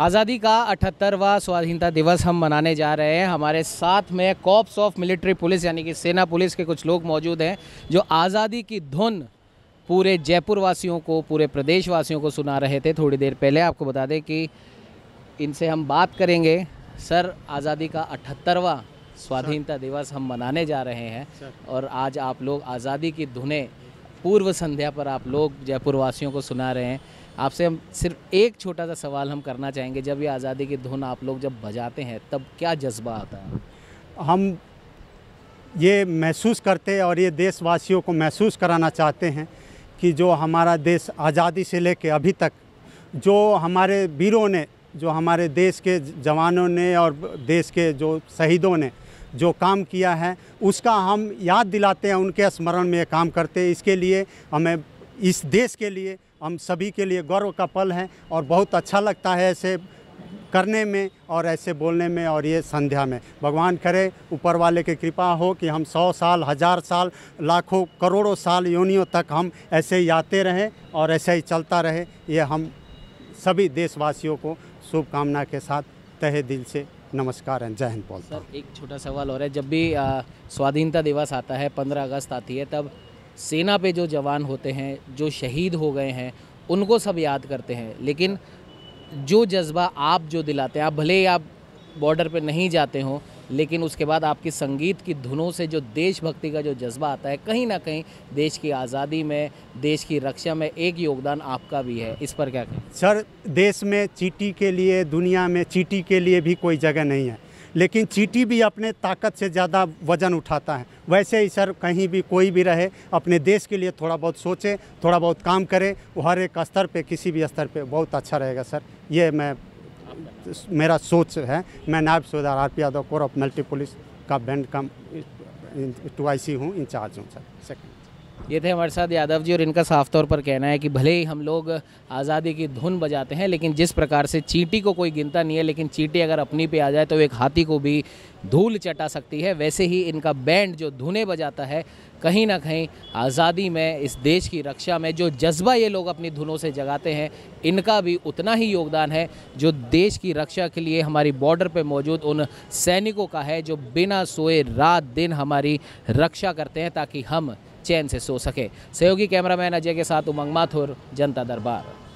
आज़ादी का अठहत्तरवा स्वाधीनता दिवस हम मनाने जा रहे हैं हमारे साथ में कॉप्स ऑफ मिलिट्री पुलिस यानी कि सेना पुलिस के कुछ लोग मौजूद हैं जो आज़ादी की धुन पूरे जयपुर वासियों को पूरे प्रदेश वासियों को सुना रहे थे थोड़ी देर पहले आपको बता दें कि इनसे हम बात करेंगे सर आज़ादी का अठहत्तरवा स्वाधीनता दिवस हम मनाने जा रहे हैं और आज आप लोग आज़ादी की धुने पूर्व संध्या पर आप लोग जयपुर वासियों को सुना रहे हैं आपसे हम सिर्फ एक छोटा सा सवाल हम करना चाहेंगे जब ये आज़ादी की धुन आप लोग जब बजाते हैं तब क्या जज्बा आता है हम ये महसूस करते और ये देशवासियों को महसूस कराना चाहते हैं कि जो हमारा देश आज़ादी से ले अभी तक जो हमारे वीरों ने जो हमारे देश के जवानों ने और देश के जो शहीदों ने जो काम किया है उसका हम याद दिलाते हैं उनके स्मरण में ये काम करते हैं इसके लिए हमें इस देश के लिए हम सभी के लिए गौरव का पल हैं और बहुत अच्छा लगता है ऐसे करने में और ऐसे बोलने में और ये संध्या में भगवान करे ऊपर वाले की कृपा हो कि हम सौ साल हज़ार साल लाखों करोड़ों साल योनियों तक हम ऐसे ही आते रहें और ऐसे ही चलता रहे ये हम सभी देशवासियों को शुभकामना के साथ तहे दिल से नमस्कार एंड जय हिंद बोल सर एक छोटा सवाल और है जब भी स्वाधीनता दिवस आता है पंद्रह अगस्त आती है तब सेना पे जो जवान होते हैं जो शहीद हो गए हैं उनको सब याद करते हैं लेकिन जो जज्बा आप जो दिलाते हैं आप भले ही आप बॉर्डर पे नहीं जाते हो लेकिन उसके बाद आपकी संगीत की धुनों से जो देशभक्ति का जो जज्बा आता है कहीं ना कहीं देश की आज़ादी में देश की रक्षा में एक योगदान आपका भी है इस पर क्या कहें सर देश में चीटी के लिए दुनिया में चीटी के लिए भी कोई जगह नहीं है लेकिन चीटी भी अपने ताकत से ज़्यादा वजन उठाता है वैसे ही सर कहीं भी कोई भी रहे अपने देश के लिए थोड़ा बहुत सोचे थोड़ा बहुत काम करें हर एक स्तर पे किसी भी स्तर पे बहुत अच्छा रहेगा सर ये मैं मेरा सोच है मैं नायब सुधार R P Yadav corps of multi police का बैंड का टू आई सी हूँ इंचार्ज हूँ सर सेकेंड ये थे हमारे साथ यादव जी और इनका साफ तौर पर कहना है कि भले ही हम लोग आज़ादी की धुन बजाते हैं लेकिन जिस प्रकार से चींटी को कोई गिनता नहीं है लेकिन चींटी अगर अपनी पे आ जाए तो एक हाथी को भी धूल चटा सकती है वैसे ही इनका बैंड जो धुने बजाता है कहीं ना कहीं आज़ादी में इस देश की रक्षा में जो जज्बा ये लोग अपनी धुनों से जगाते हैं इनका भी उतना ही योगदान है जो देश की रक्षा के लिए हमारी बॉर्डर पर मौजूद उन सैनिकों का है जो बिना सोए रात दिन हमारी रक्षा करते हैं ताकि हम चैन से सो सके सहयोगी कैमरामैन अजय के साथ उमंग माथुर जनता दरबार